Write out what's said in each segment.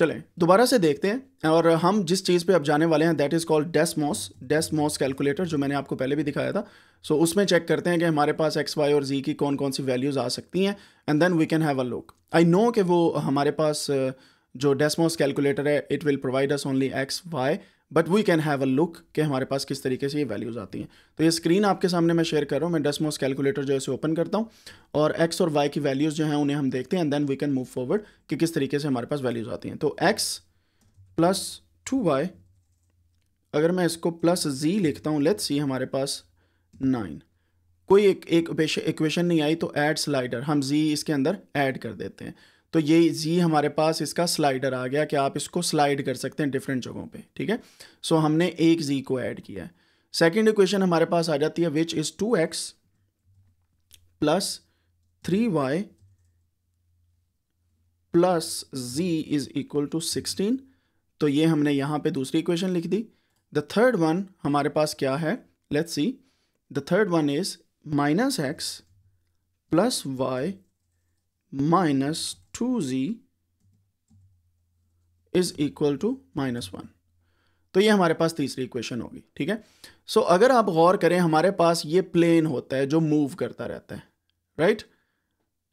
चलें दोबारा से देखते हैं और हम जिस चीज़ पे अब जाने वाले हैं that is called Desmos Desmos calculator जो मैंने आपको पहले भी दिखाया था सो so, उसमें चेक करते हैं कि हमारे पास एक्स वाई और जी की कौन कौन सी वैल्यूज़ आ सकती हैं and then we can have a look I know कि वो हमारे पास जो डेस्मोस कैलकुलेटर है it will provide us only X Y but we can have a look कि हमारे पास किस तरीके से ये वैल्यूज़ आती हैं तो ये स्क्रीन आपके सामने मैं शेयर कर रहा हूँ मैं डसमोस कैलकुलेटर जो है इसे ओपन करता हूँ और एक्स और वाई की वैल्यूज़ जो हैं उन्हें हम देखते हैं and then we can move forward कि किस तरीके से हमारे पास वैल्यूज़ आती हैं तो एक्स प्लस टू वाई अगर मैं इसको प्लस जी लिखता हूँ लेट्स सी हमारे पास नाइन कोई एक एक इक्वेशन नहीं आई तो ऐड स्लाइडर हम जी इसके अंदर ऐड कर देते हैं तो ये जी हमारे पास इसका स्लाइडर आ गया कि आप इसको स्लाइड कर सकते हैं डिफरेंट जगहों पे ठीक है सो so, हमने एक जी को ऐड किया है सेकेंड इक्वेशन हमारे पास आ जाती है which is two X plus three Y plus Z is equal to sixteen तो ये हमने यहाँ पे दूसरी इक्वेशन लिख दी द थर्ड वन हमारे पास क्या है let see the third one is minus X plus Y minus 2z is equal to minus one तो ये हमारे पास तीसरी इक्वेशन होगी ठीक है सो so, अगर आप गौर करें हमारे पास ये प्लेन होता है जो मूव करता रहता है राइट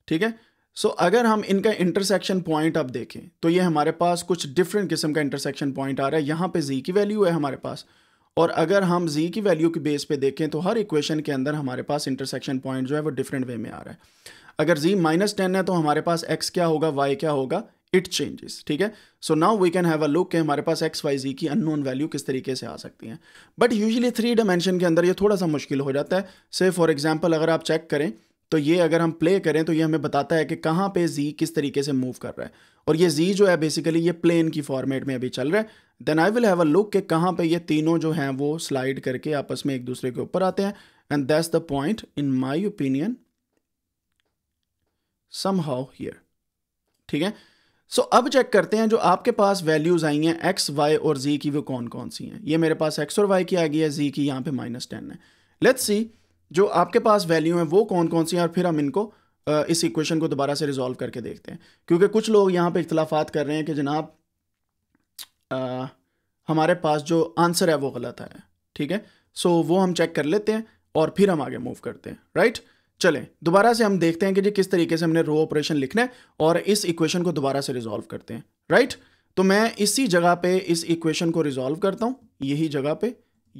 ठीक है सो so, अगर हम इनका इंटरसेक्शन पॉइंट अब देखें तो ये हमारे पास कुछ डिफरेंट किस्म का इंटरसेक्शन पॉइंट आ रहा है यहां पे जी की वैल्यू है हमारे पास और अगर हम जी की वैल्यू के बेस पे देखें तो हर इक्वेशन के अंदर हमारे पास इंटरसेक्शन पॉइंट जो है वो डिफरेंट वे में आ रहा है अगर z माइनस टेन है तो हमारे पास x क्या होगा y क्या होगा इट चेंजेस ठीक है so now we can have a look के हमारे पास एक्स वाई जी की अननोन वैल्यू किस तरीके से आ सकती है बट यूजली थ्री डायमेंशन के अंदर ये थोड़ा सा मुश्किल हो जाता है से फॉर एग्जाम्पल अगर आप चेक करें तो ये अगर हम प्ले करें तो ये हमें बताता है कि कहाँ पे जी किस तरीके से मूव कर रहा है और ये जी जो है बेसिकली ये प्लेन की फॉर्मेट में अभी चल रहा है then I will have a look कि कहाँ पे ये तीनों जो हैं वो स्लाइड करके आपस में एक दूसरे के ऊपर आते हैं and that's the point in my opinion somehow here ठीक है सो so, अब चेक करते हैं जो आपके पास वैल्यूज आई हैं एक्स वाई और जी की वो कौन कौन सी हैं ये मेरे पास एक्स और वाई की आ गई है जी की यहाँ पे माइनस टेन है लेट्स सी जो आपके पास वैल्यू है वो कौन कौन सी हैं और फिर हम इनको इस इक्वेशन को दोबारा से रिजॉल्व करके देखते हैं क्योंकि कुछ लोग यहाँ पे इख्तलाफात कर रहे हैं कि जनाब हमारे पास जो आंसर है वो गलत है ठीक है सो so, वो हम चेक कर लेते हैं और फिर हम आगे मूव करते हैं राइट right? चलें दोबारा से हम देखते हैं कि जी किस तरीके से हमने रो ऑपरेशन लिखना है और इस इक्वेशन को दोबारा से रिजॉल्व करते हैं राइट तो मैं इसी जगह पे इस इक्वेशन को रिजॉल्व करता हूँ यही जगह पे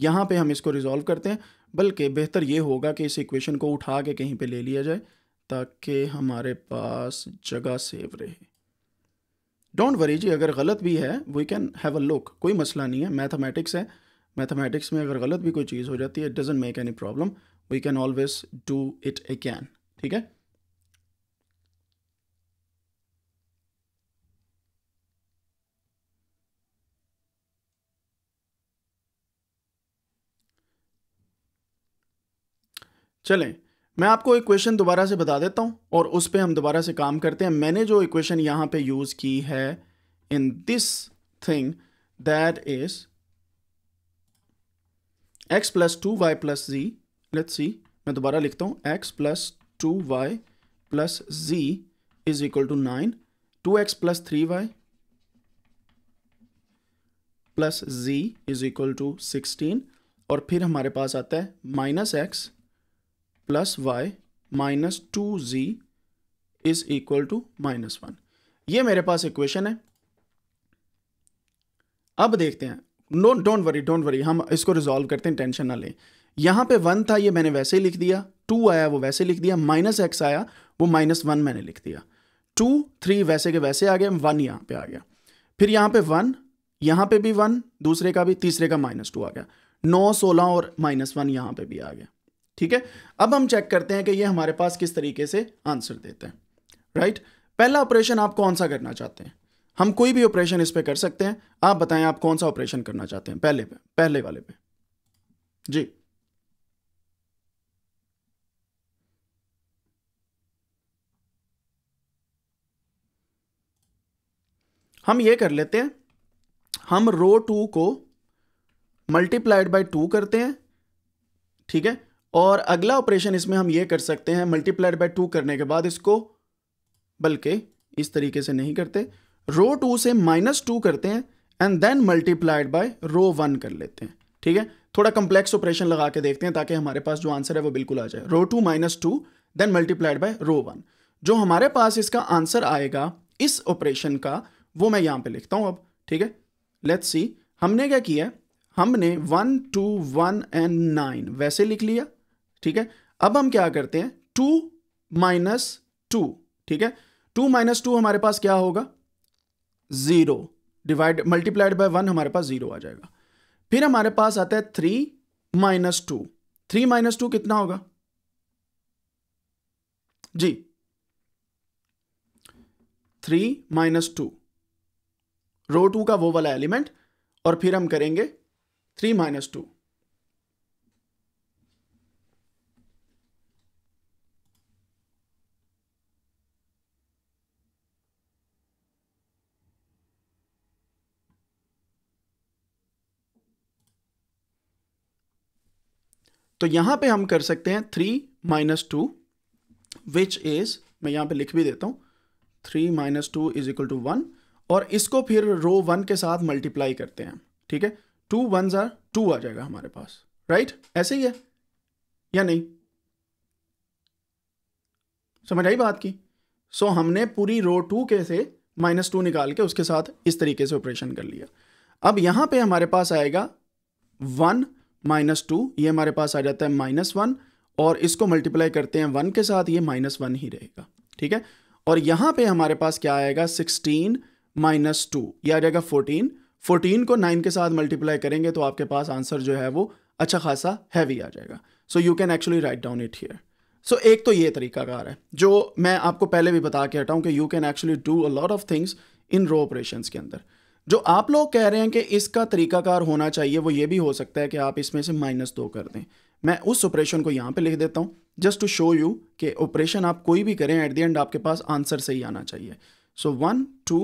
यहाँ पे हम इसको रिजॉल्व करते हैं बल्कि बेहतर ये होगा कि इस इक्वेशन को उठा के कहीं पे ले लिया जाए ताकि हमारे पास जगह सेव रहे डोंट वरी जी अगर गलत भी है we can have a look कोई मसला नहीं है मैथमेटिक्स है मैथमेटिक्स में अगर गलत भी कोई चीज़ हो जाती है it doesn't make any problem we can always do it again ठीक है चलें मैं आपको इक्वेशन दोबारा से बता देता हूं और उस पर हम दोबारा से काम करते हैं मैंने जो इक्वेशन यहां पे यूज़ की है in this thing that is X plus two Y plus Z let's see मैं दोबारा लिखता हूँ X plus two Y plus Z is equal to nine two X plus three Y plus Z is equal to sixteen और फिर हमारे पास आता है minus X plus Y minus two Z is equal to minus one ये मेरे पास equation है अब देखते हैं no don't worry don't worry हम इसको रिजॉल्व करते हैं टेंशन ना लें यहाँ पे वन था ये मैंने वैसे ही लिख दिया टू आया वो वैसे लिख दिया माइनस एक्स आया वो माइनस वन मैंने लिख दिया टू थ्री वैसे के वैसे आ गए वन यहां पे आ गया फिर यहां पे वन यहां पे भी वन दूसरे का भी तीसरे का माइनस टू आ गया नौ सोलह और माइनस वन यहां पर भी आ गया ठीक है अब हम चेक करते हैं कि ये हमारे पास किस तरीके से आंसर देते हैं राइट पहला ऑपरेशन आप कौन सा करना चाहते हैं हम कोई भी ऑपरेशन इस पर कर सकते हैं आप बताएं आप कौन सा ऑपरेशन करना चाहते हैं पहले पे पहले वाले पे जी हम ये कर लेते हैं हम रो टू को मल्टीप्लाइड बाय टू करते हैं ठीक है और अगला ऑपरेशन इसमें हम ये कर सकते हैं मल्टीप्लाइड बाय टू करने के बाद इसको बल्कि इस तरीके से नहीं करते रो टू से माइनस टू करते हैं and then multiplied by row one कर लेते हैं ठीक है थोड़ा कंप्लेक्स ऑपरेशन लगा के देखते हैं ताकि हमारे पास जो आंसर है वो बिल्कुल आ जाए row two minus two then multiplied by row one जो हमारे पास इसका आंसर आएगा इस ऑपरेशन का वो मैं यहां पे लिखता हूं अब ठीक है लेट्स सी हमने क्या किया हमने one two one and nine वैसे लिख लिया ठीक है अब हम क्या करते हैं टू माइनस टू ठीक है टू माइनस टू हमारे पास क्या होगा zero divide multiplied by one हमारे पास ज़ीरो आ जाएगा फिर हमारे पास आता है three minus two three minus two कितना होगा Z three minus two row two का वो वाला एलिमेंट और फिर हम करेंगे थ्री माइनस टू तो यहां पे हम कर सकते हैं three minus two which is मैं यहां पे लिख भी देता हूं three minus two is equal to one और इसको फिर रो वन के साथ मल्टीप्लाई करते हैं ठीक है टू वन ज़ार टू आ जाएगा हमारे पास राइट ऐसे ही है या नहीं समझ आई बात की सो so, हमने पूरी रो टू के से माइनस टू निकाल के उसके साथ इस तरीके से ऑपरेशन कर लिया अब यहां पे हमारे पास आएगा वन माइनस टू ये हमारे पास आ जाता है माइनस वन और इसको मल्टीप्लाई करते हैं वन के साथ ये माइनस वन ही रहेगा ठीक है और यहां पे हमारे पास क्या आएगा सिक्सटीन माइनस टू ये आ जाएगा फोर्टीन फोर्टीन को नाइन के साथ मल्टीप्लाई करेंगे तो आपके पास आंसर जो है वो अच्छा खासा हैवी आ जाएगा so you can actually write down it here so एक तो ये तरीका कार है जो मैं आपको पहले भी बता के हटाऊँ कि you can actually do a lot of things in row operation के अंदर जो आप लोग कह रहे हैं कि इसका तरीकाकार होना चाहिए वो ये भी हो सकता है कि आप इसमें से माइनस दो कर दें मैं उस ऑपरेशन को यहाँ पे लिख देता हूँ जस्ट टू शो यू कि ऑपरेशन आप कोई भी करें एट द एंड आपके पास आंसर सही आना चाहिए so one two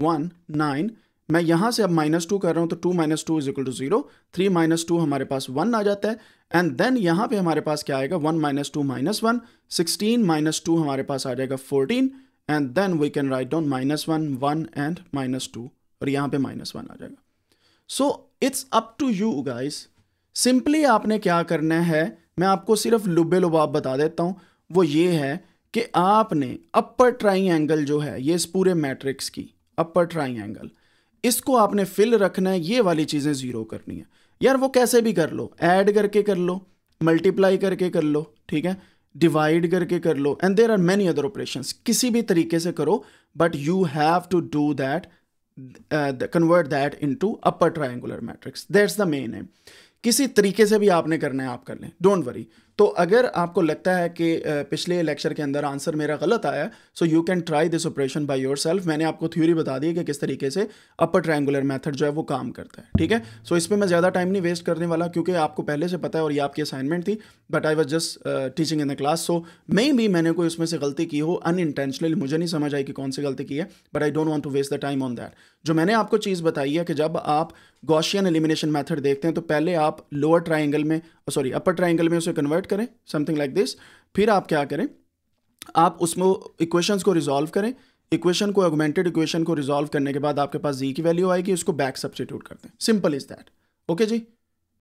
one nine मैं यहाँ से अब माइनस टू कर रहा हूँ तो two minus two is equal to zero three minus two हमारे पास वन आ जाता है एंड देन यहां पे हमारे पास क्या आएगा one minus two minus one sixteen minus two हमारे पास आ जाएगा fourteen and then we can write down minus one one and minus two और यहाँ पे माइनस वन आ जाएगा so it's up to you guys simply आपने क्या करना है मैं आपको सिर्फ लुबे लुबाब बता देता हूँ वो ये है कि आपने अपर ट्राइंगल एंगल जो है ये इस पूरे मैट्रिक्स की अपर ट्राइंगल इसको आपने फिल रखना है ये वाली चीज़ें ज़ीरो करनी है यार वो कैसे भी कर लो ऐड करके कर लो मल्टीप्लाई करके कर लो ठीक है डिवाइड करके कर लो and there are many other operation किसी भी तरीके से करो but you have to do that convert that into upper triangular matrix that's the main है किसी तरीके से भी आपने करना है आप कर लें डोंट वरी तो अगर आपको लगता है कि पिछले लेक्चर के अंदर आंसर मेरा गलत आया so you can try this operation by yourself मैंने आपको थ्योरी बता दी है कि किस तरीके से अपर ट्रायंगुलर मेथड जो है वो काम करता है ठीक है सो so, इस पर मैं ज़्यादा टाइम नहीं वेस्ट करने वाला क्योंकि आपको पहले से पता है और ये आपकी असाइनमेंट थी but I was just teaching in the class so मे भी मैंने कोई उसमें से गलती की हो अनइंटेंशनली मुझे नहीं समझ आई कि कौन सी गलती की है but I don't want to waste the time on that जो मैंने आपको चीज़ बताई है कि जब आप गॉशियन एलिमिनेशन मैथड देखते हैं तो पहले आप लोअर ट्राइंगल में सॉरी अपर ट्राइंगल में उसे कन्वर्ट करें समथिंग लाइक दिस फिर आप क्या करें आप उसमें इक्वेशंस को रिजॉल्व करें इक्वेशन को एगमेंटेड इक्वेशन को रिजॉल्व करने के बाद आपके पास जी की वैल्यू आएगी उसको बैक सब्सटीट्यूट करते हैं simple is that okay ji